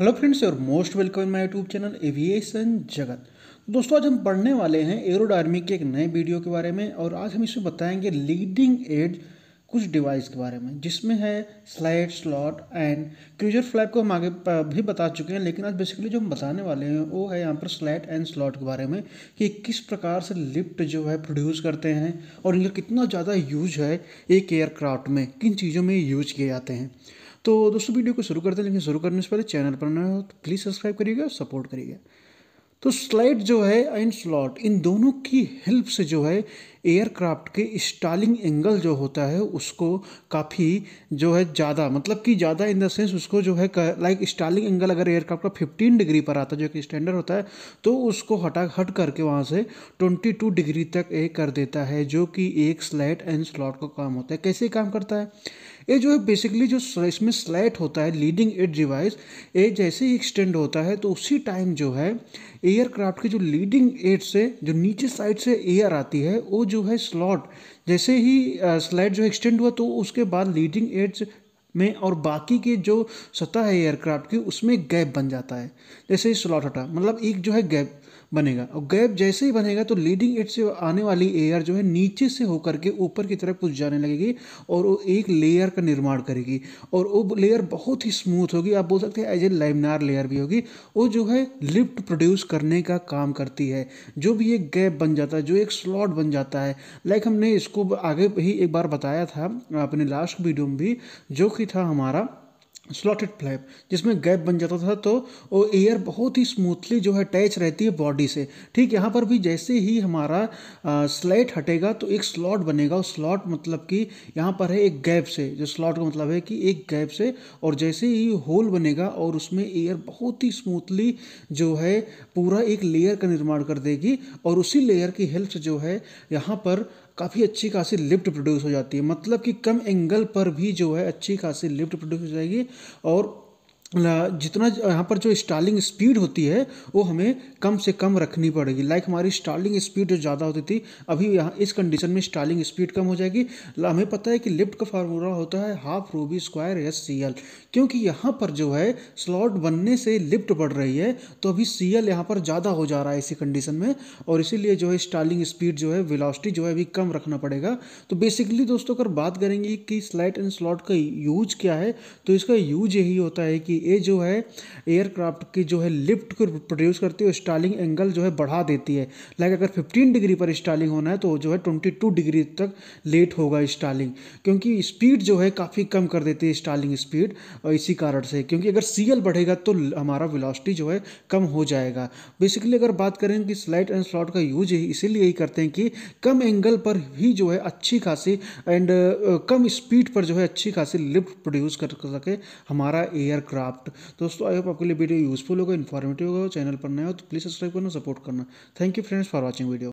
hello friends और most welcome my YouTube channel aviation Jagat दोस्तों आज हम पढ़ने वाले हैं एरोडार्मिक के एक नए वीडियो के बारे में और आज हम इसमें बताएंगे लीडिंग एज कुछ डिवाइस के बारे में जिसमें है slide slot and Krueger flap को हम आगे भी बता चुके हैं लेकिन आज बेसिकली जो हम बताने वाले हैं वो है यहाँ पर स्लाइड एंड स्लॉट के बारे में कि किस प्रकार से लिफ्ट जो है प्रोड्यूस करते हैं और इनका कितना ज़्यादा यूज है एक एयरक्राफ्ट में किन चीज़ों में यूज किए जाते हैं तो दोस्तों वीडियो को शुरू करते हैं लेकिन शुरू करने से पहले चैनल पर ना हो तो प्लीज़ सब्सक्राइब करिएगा सपोर्ट करिएगा तो स्लाइड जो है एंड स्लॉट इन दोनों की हेल्प से जो है एयरक्राफ्ट के स्टालिंग एंगल जो होता है उसको काफ़ी जो है ज़्यादा मतलब कि ज़्यादा इन द सेंस उसको जो है लाइक स्टालिंग एंगल अगर एयरक्राफ्ट का 15 डिग्री पर आता है जो कि स्टैंडर्ड होता है तो उसको हटा हट करके वहाँ से 22 डिग्री तक ए कर देता है जो कि एक स्लैट एंड स्लॉट का काम होता है कैसे काम करता है ये जो है बेसिकली जो इसमें स्लैट होता है लीडिंग एड डिवाइस ये जैसे ही एक्सटेंड होता है तो उसी टाइम जो है एयरक्राफ्ट के जो लीडिंग एड से जो नीचे साइड से एयर आती है वो जो है स्लॉट जैसे ही स्लाइड जो एक्सटेंड हुआ तो उसके बाद लीडिंग एड्स में और बाकी के जो सतह है एयरक्राफ्ट की उसमें गैप बन जाता है जैसे ही स्लॉट हटा मतलब एक जो है गैप बनेगा और गैप जैसे ही बनेगा तो लीडिंग एड से आने वाली एयर जो है नीचे से होकर के ऊपर की तरफ कुछ जाने लगेगी और वो एक लेयर का निर्माण करेगी और वो लेयर बहुत ही स्मूथ होगी आप बोल सकते हैं एज ए लाइमनार लेयर भी होगी वो जो है लिफ्ट प्रोड्यूस करने का काम करती है जो भी एक गैप बन जाता है जो एक स्लॉट बन जाता है लाइक हमने इसको आगे ही एक बार बताया था अपने लास्ट वीडियो में भी जो कि था हमारा स्लॉटेड फ्लैप जिसमें गैप बन जाता था तो वो एयर बहुत ही स्मूथली जो है अटैच रहती है बॉडी से ठीक यहाँ पर भी जैसे ही हमारा स्लाइट हटेगा तो एक स्लॉट बनेगा और स्लॉट मतलब कि यहाँ पर है एक गैप से जो स्लॉट का मतलब है कि एक गैप से और जैसे ही होल बनेगा और उसमें एयर बहुत ही स्मूथली जो है पूरा एक लेयर का निर्माण कर देगी और उसी लेयर की हेल्प से जो है यहाँ पर काफ़ी अच्छी खासी लिफ्ट प्रोड्यूस हो जाती है मतलब कि कम एंगल पर भी जो है अच्छी खासी लिफ्ट प्रोड्यूस हो जाएगी और जितना यहाँ पर जो स्टार्लिंग स्पीड होती है वो हमें कम से कम रखनी पड़ेगी लाइक हमारी स्टार्लिंग स्पीड जो ज़्यादा होती थी अभी यहाँ इस कंडीशन में स्टार्लिंग स्पीड कम हो जाएगी हमें पता है कि लिफ्ट का फार्मूला होता है half rho V square S C L क्योंकि यहाँ पर जो है स्लॉट बनने से लिफ्ट बढ़ रही है तो अभी सी एल यहाँ पर ज़्यादा हो जा रहा है इसी कंडीशन में और इसीलिए जो है स्टार्लिंग स्पीड जो है विलासिटी जो है अभी कम रखना पड़ेगा तो बेसिकली दोस्तों अगर बात करेंगे कि स्लाइट एंड स्लॉट का यूज क्या है तो इसका यूज यही होता है कि ये जो है एयरक्राफ्ट की जो है लिफ्ट को प्रोड्यूस करती है स्टालिंग एंगल जो है बढ़ा देती है लाइक अगर 15 डिग्री पर स्टालिंग होना है तो जो है 22 डिग्री तक लेट होगा स्टालिंग क्योंकि स्पीड जो है काफ़ी कम कर देती है स्टालिंग स्पीड और इसी कारण से क्योंकि अगर सी बढ़ेगा तो हमारा विलासिटी जो है कम हो जाएगा बेसिकली अगर बात करें कि स्लाइड एंड स्लॉट का यूज इसीलिए ही करते हैं कि कम एंगल पर भी जो है अच्छी खासी एंड कम स्पीड पर जो है अच्छी खासी लिफ्ट प्रोड्यूस कर सके हमारा एयरक्राफ्ट प्राप्त तो दोस्तों आई होप आपके लिए वीडियो यूज़फुल होगा इन्फॉर्मेटिव होगा चैनल पर नया हो तो प्लीज़ सब्सक्राइब करना सपोर्ट करना thank you friends for watching video